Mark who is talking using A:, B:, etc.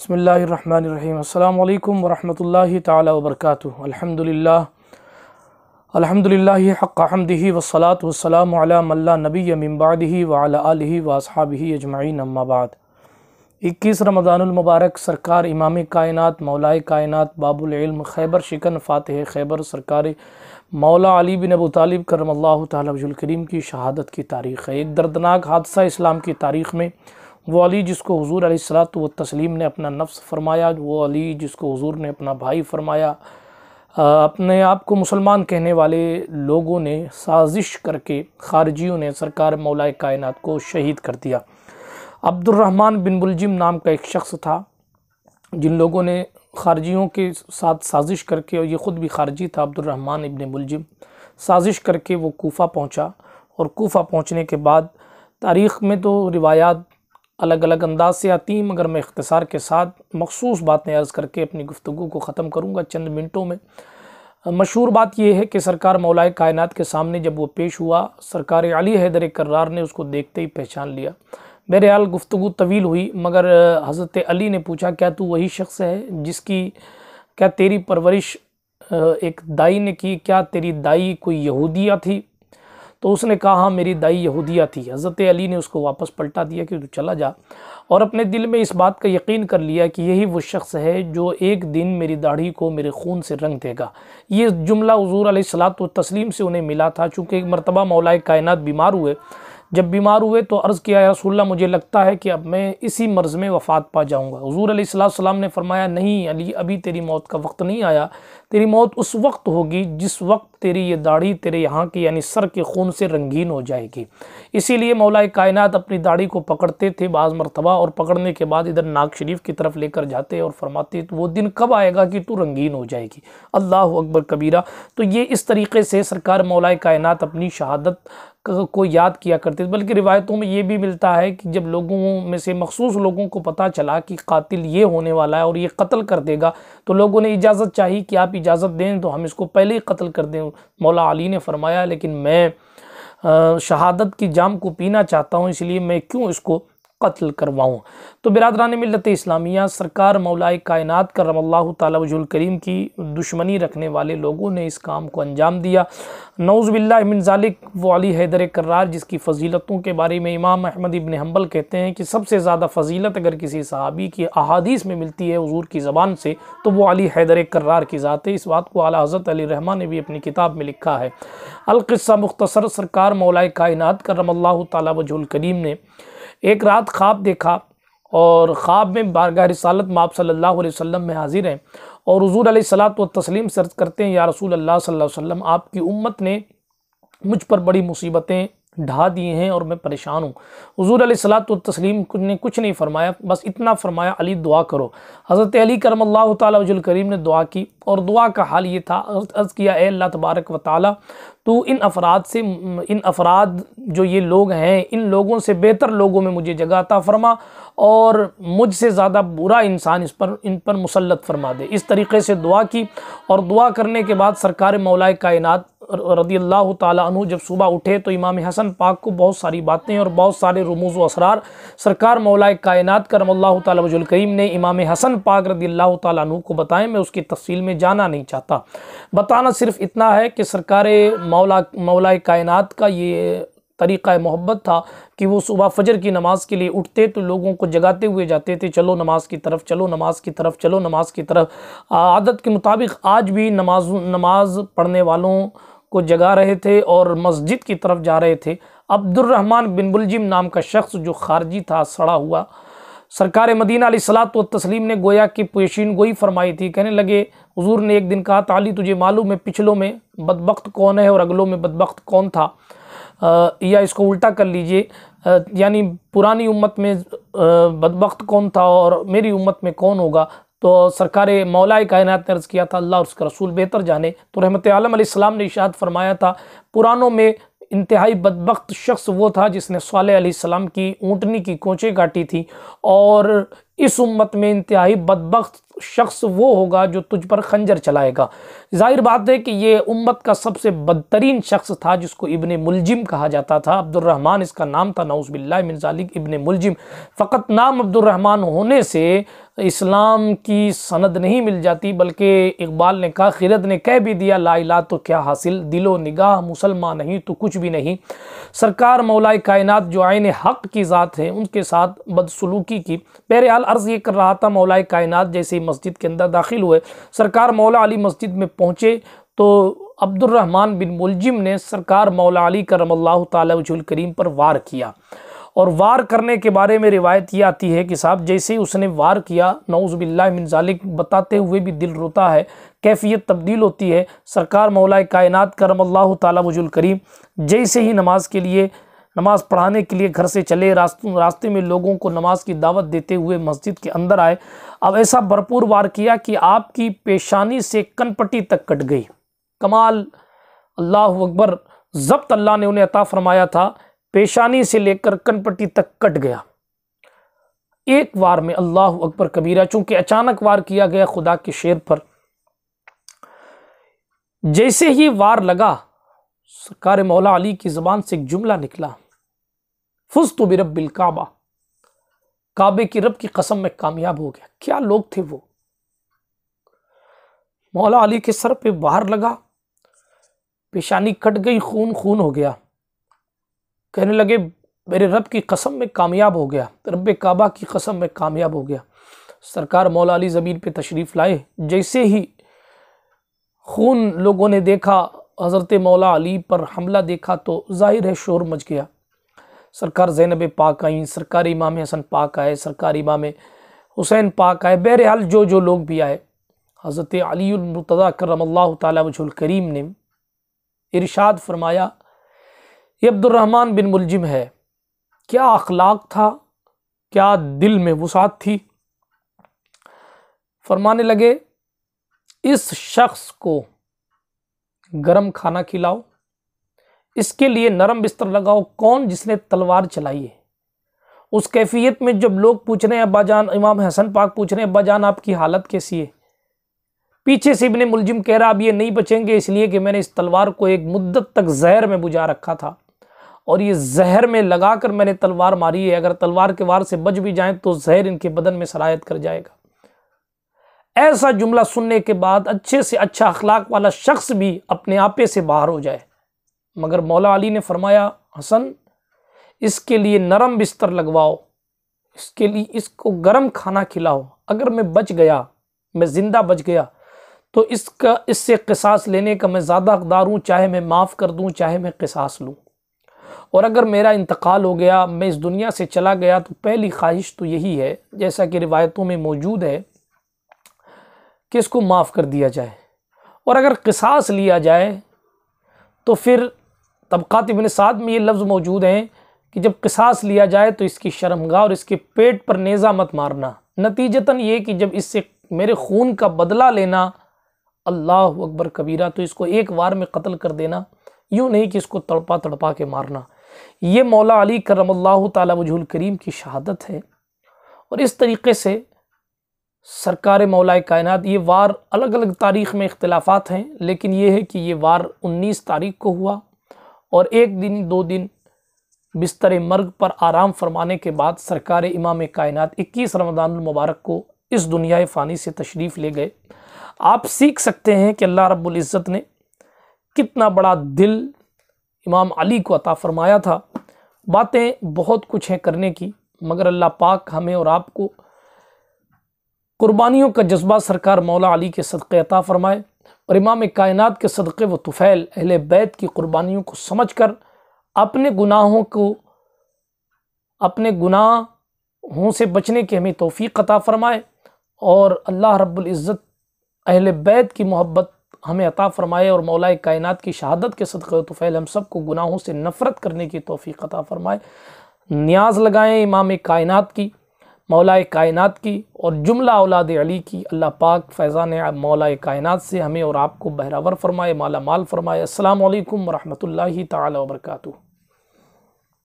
A: بسم اللہ الرحمن الرحیم السلام علیکم ورحمت اللہ تعالی وبرکاتہ الحمد للہ الحمد للہ والصلاة والسلام وسلاۃ وسلام اعلیٰ نبی من بعدہ ولا علیہ واصحابہ اجمعین اما بعد اکیس رمضان المبارک سرکار امام کائنات مولائے کائنات باب العلم خیبر شکن فاتح خیبر سرکار مولا علی بن ابو طالب کرم اللہ تعالی وجل الکریم کی شہادت کی تاریخ ہے ایک دردناک حادثہ اسلام کی تاریخ میں وہ علی جس کو حضور علیہ السلام و تسلیم نے اپنا نفس فرمایا وہ علی جس کو حضور نے اپنا بھائی فرمایا اپنے آپ کو مسلمان کہنے والے لوگوں نے سازش کر کے خارجیوں نے سرکار مولا کائنات کو شہید کر دیا عبد الرحمن بن بلجم نام کا ایک شخص تھا جن لوگوں نے خارجیوں کے ساتھ سازش کر کے اور یہ خود بھی خارجی تھا عبد الرحمن ابن ملجم سازش کر کے وہ کوفہ پہنچا اور کوفہ پہنچنے کے بعد تاریخ میں تو روایات الگ الگ انداز سے آتی ہیں مگر میں اختصار کے ساتھ مخصوص باتیں عرض کر کے اپنی گفتگو کو ختم کروں گا چند منٹوں میں مشہور بات یہ ہے کہ سرکار مولا کائنات کے سامنے جب وہ پیش ہوا سرکار علی حیدر کرار نے اس کو دیکھتے ہی پہچان لیا میرے حال گفتگو طویل ہوئی مگر حضرت علی نے پوچھا کیا تو وہی شخص ہے جس کی کیا تیری پرورش ایک دائی نے کی کیا تیری دائی کوئی یہودیہ تھی تو اس نے کہا ہاں میری دائی یہودیہ تھی حضرت علی نے اس کو واپس پلٹا دیا کہ تو چلا جا اور اپنے دل میں اس بات کا یقین کر لیا کہ یہی وہ شخص ہے جو ایک دن میری داڑھی کو میرے خون سے رنگ دے گا یہ جملہ حضور علیہ السلام و تسلیم سے انہیں ملا تھا چونکہ ایک مرتبہ مولا کائنات بیمار ہوئے جب بیمار ہوئے تو عرض کیا یا رسول اللہ مجھے لگتا ہے کہ اب میں اسی مرض میں وفات پا جاؤں گا حضور علیہ السلام نے فرمایا نہیں علی ابھی تیری موت کا وقت نہیں آیا تیری موت اس وقت ہوگی جس وقت تیری یہ داڑھی تیرے یہاں کی یعنی سر کے خون سے رنگین ہو جائے گی اسی لیے مولا کائنات اپنی داڑھی کو پکڑتے تھے بعض مرتبہ اور پکڑنے کے بعد ادھر ناک شریف کی طرف لے کر جاتے اور فرماتے تو وہ دن کب آئے گا کہ تو رنگین ہو جائے گی اللہ اکبر کبیرہ تو یہ اس طریقے سے سرکار مولا کائنات اپنی شہادت کو یاد کیا کرتے تھے بلکہ روایتوں میں یہ بھی ملتا ہے کہ جب لوگوں میں سے مخصوص لوگوں کو پتہ چلا کہ قاتل یہ ہونے والا ہے اور یہ قتل کر دے گا تو لوگوں نے اجازت چاہی کہ آپ اجازت دیں تو ہم اس کو پہلے ہی قتل کر دیں مولا علی نے فرمایا لیکن میں شہادت کی جام کو پینا چاہتا ہوں اس لیے میں کیوں اس کو قتل کرواؤں تو برادران ملت اسلامیہ سرکار مولائے کائنات کرم اللہ تعالی وجہ الکریم کی دشمنی رکھنے والے لوگوں نے اس کام کو انجام دیا نعوذ باللہ من ذالک وہ علی حیدر کرار جس کی فضیلتوں کے بارے میں امام احمد ابن حنبل کہتے ہیں کہ سب سے زیادہ فضیلت اگر کسی صحابی کی احادیث میں ملتی ہے حضور کی زبان سے تو وہ علی حیدر کرار کی ذات ہے اس بات کو اعلیٰ حضرت علی رحمہ نے بھی اپنی کتاب میں لکھا ہے القصہ مختصر سرکار مولائے کائنات کرم اللہ تعالی وجہ الکریم نے ایک رات خواب دیکھا اور خواب میں بارگاہ رسالت میں آپ صلی اللہ علیہ وسلم میں حاضر ہیں اور حضور علیہ السلام و تسلیم سرچ کرتے ہیں یا رسول اللہ صلی اللہ علیہ وسلم آپ کی امت نے مجھ پر بڑی مصیبتیں ڈھا دیے ہیں اور میں پریشان ہوں حضور علیہ السلام نے کچھ نہیں فرمایا بس اتنا فرمایا علی دعا کرو حضرت علی کرم اللہ تعالیٰ وجل کریم نے دعا کی اور دعا کا حال یہ تھا عرض کیا اے اللہ تبارک و تعالیٰ تو ان افراد سے ان افراد جو یہ لوگ ہیں ان لوگوں سے بہتر لوگوں میں مجھے جگہ عطا فرما اور مجھ سے زیادہ برا انسان اس پر ان پر مسلط فرما دے اس طریقے سے دعا کی اور دعا کرنے کے بعد سرکار مولائے کائنات رضی اللہ تعالیٰ عنہ جب صبح اٹھے تو امام حسن پاک کو بہت ساری باتیں اور بہت سارے رموز و اسرار سرکار مولا کائنات کرم اللہ تعالیٰ وجل کریم نے امام حسن پاک رضی اللہ تعالیٰ عنہ کو بتائیں میں اس کی تفصیل میں جانا نہیں چاہتا بتانا صرف اتنا ہے کہ سرکار مولا کائنات کا یہ طریقہ محبت تھا کہ وہ صبح فجر کی نماز کے لیے اٹھتے تو لوگوں کو جگاتے ہوئے جاتے تھے چلو نماز کی طرف چلو نماز کی طرف چلو نماز کی طرف عادت کے مطابق آج بھی نماز نماز پڑھنے والوں کو جگا رہے تھے اور مسجد کی طرف جا رہے تھے عبد الرحمن بن بلجم نام کا شخص جو خارجی تھا سڑا ہوا سرکار مدینہ علیہ السلام و تسلیم نے گویا کہ پیشین گوئی فرمائی تھی کہنے لگے حضور نے ایک دن کہا تعلی تجھے معلوم ہے پچھلوں میں بدبخت کون ہے اور اگلوں میں بدبخت کون تھا یا اس کو الٹا کر لیجئے یعنی پرانی امت میں بدبخت کون تھا اور میری امت میں کون ہوگا تو سرکار مولا کائنات نے ارز کیا تھا اللہ اور اس کا رسول بہتر جانے تو رحمت عالم علیہ السلام نے اشاد فرمایا تھا پرانوں میں انتہائی بدبخت شخص وہ تھا جس نے صالح علیہ السلام کی اونٹنی کی کوچیں کاٹی تھی اور اس امت میں انتہائی بدبخت شخص وہ ہوگا جو تجھ پر خنجر چلائے گا ظاہر بات ہے کہ یہ امت کا سب سے بدترین شخص تھا جس کو ابن ملجم کہا جاتا تھا عبد الرحمن اس کا نام تھا نعوذ باللہ من ذالک ابن ملجم فقط نام عبد الرحمن ہونے سے اسلام کی سند نہیں مل جاتی بلکہ اقبال نے کہا خیرت نے کہہ بھی دیا لا الہ تو کیا حاصل دل و نگاہ مسلمان نہیں تو کچھ بھی نہیں سرکار مولائے کائنات جو آئین حق کی ذات ہیں ان کے ساتھ بدسلوکی کی بہرحال عرض یہ کر رہا تھا مولا کائنات جیسے مسجد کے اندر داخل ہوئے سرکار مولا علی مسجد میں پہنچے تو عبد الرحمن بن ملجم نے سرکار مولا علی کرم اللہ تعالی وجہ الکریم پر وار کیا اور وار کرنے کے بارے میں روایت یہ آتی ہے کہ صاحب جیسے اس نے وار کیا نعوذ باللہ من ذالک بتاتے ہوئے بھی دل روتا ہے کیفیت تبدیل ہوتی ہے سرکار مولا کائنات کرم اللہ تعالیٰ وجل کریم جیسے ہی نماز کے لیے نماز پڑھانے کے لیے گھر سے چلے راستے میں لوگوں کو نماز کی دعوت دیتے ہوئے مسجد کے اندر آئے اب ایسا بھرپور وار کیا کہ آپ کی پیشانی سے کنپٹی تک کٹ گئی کمال اللہ اکبر ضبط اللہ نے انہیں عطا فرمایا تھا پیشانی سے لے کر کن پٹی تک کٹ گیا ایک وار میں اللہ اکبر کبیرہ چونکہ اچانک وار کیا گیا خدا کے شیر پر جیسے ہی وار لگا سرکار مولا علی کی زبان سے ایک جملہ نکلا فستو برب الکعبہ رب کعبے کی رب کی قسم میں کامیاب ہو گیا کیا لوگ تھے وہ مولا علی کے سر پہ باہر لگا پیشانی کٹ گئی خون خون ہو گیا کہنے لگے میرے رب کی قسم میں کامیاب ہو گیا رب کعبہ کی قسم میں کامیاب ہو گیا سرکار مولا علی زمین پہ تشریف لائے جیسے ہی خون لوگوں نے دیکھا حضرت مولا علی پر حملہ دیکھا تو ظاہر ہے شور مچ گیا سرکار زینب پاک آئیں سرکار امام حسن پاک آئے سرکار امام حسین پاک آئے بہرحال جو جو لوگ بھی آئے حضرت علی المرتضی کرم اللہ تعالی وجہ الکریم نے ارشاد فرمایا یہ عبد الرحمن بن ملجم ہے کیا اخلاق تھا کیا دل میں وسعت تھی فرمانے لگے اس شخص کو گرم کھانا کھلاؤ اس کے لیے نرم بستر لگاؤ کون جس نے تلوار چلائی ہے اس کیفیت میں جب لوگ پوچھ رہے ہیں ابا جان امام حسن پاک پوچھ رہے ہیں ابا جان آپ کی حالت کیسی ہے پیچھے سے ابن ملجم کہہ رہا اب یہ نہیں بچیں گے اس لیے کہ میں نے اس تلوار کو ایک مدت تک زہر میں بجھا رکھا تھا اور یہ زہر میں لگا کر میں نے تلوار ماری ہے اگر تلوار کے وار سے بچ بھی جائیں تو زہر ان کے بدن میں سرایت کر جائے گا ایسا جملہ سننے کے بعد اچھے سے اچھا اخلاق والا شخص بھی اپنے آپے سے باہر ہو جائے مگر مولا علی نے فرمایا حسن اس کے لیے نرم بستر لگواؤ اس کے لیے اس کو گرم کھانا کھلاؤ اگر میں بچ گیا میں زندہ بچ گیا تو اس کا اس سے قصاص لینے کا میں زیادہ اقدار ہوں چاہے میں معاف کر دوں چاہے میں قصاص لوں اور اگر میرا انتقال ہو گیا میں اس دنیا سے چلا گیا تو پہلی خواہش تو یہی ہے جیسا کہ روایتوں میں موجود ہے کہ اس کو معاف کر دیا جائے اور اگر قصاص لیا جائے تو پھر طبقات ابن سعد میں یہ لفظ موجود ہیں کہ جب قصاص لیا جائے تو اس کی شرمگاہ اور اس کے پیٹ پر نیزہ مت مارنا نتیجتاً یہ کہ جب اس سے میرے خون کا بدلہ لینا اللہ اکبر کبیرہ تو اس کو ایک وار میں قتل کر دینا یوں نہیں کہ اس کو تڑپا تڑپا کے مارنا یہ مولا علی کرم اللہ تعالی وجہ الکریم کی شہادت ہے اور اس طریقے سے سرکار مولا کائنات یہ وار الگ الگ تاریخ میں اختلافات ہیں لیکن یہ ہے کہ یہ وار انیس تاریخ کو ہوا اور ایک دن دو دن بستر مرگ پر آرام فرمانے کے بعد سرکار امام کائنات اکیس رمضان المبارک کو اس دنیا فانی سے تشریف لے گئے آپ سیکھ سکتے ہیں کہ اللہ رب العزت نے کتنا بڑا دل امام علی کو عطا فرمایا تھا باتیں بہت کچھ ہیں کرنے کی مگر اللہ پاک ہمیں اور آپ کو قربانیوں کا جذبہ سرکار مولا علی کے صدقے عطا فرمائے اور امام کائنات کے صدقے و طفیل اہل بیت کی قربانیوں کو سمجھ کر اپنے گناہوں کو اپنے گناہوں سے بچنے کی ہمیں توفیق عطا فرمائے اور اللہ رب العزت اہل بیت کی محبت ہمیں عطا فرمائے اور مولا کائنات کی شہادت کے صدقے و فیل ہم سب کو گناہوں سے نفرت کرنے کی توفیق عطا فرمائے نیاز لگائیں امام کائنات کی مولا کائنات کی اور جملہ اولاد علی کی اللہ پاک فیضان مولا کائنات سے ہمیں اور آپ کو بہراور فرمائے مالا مال فرمائے السلام علیکم ورحمۃ اللہ تعالی وبرکاتہ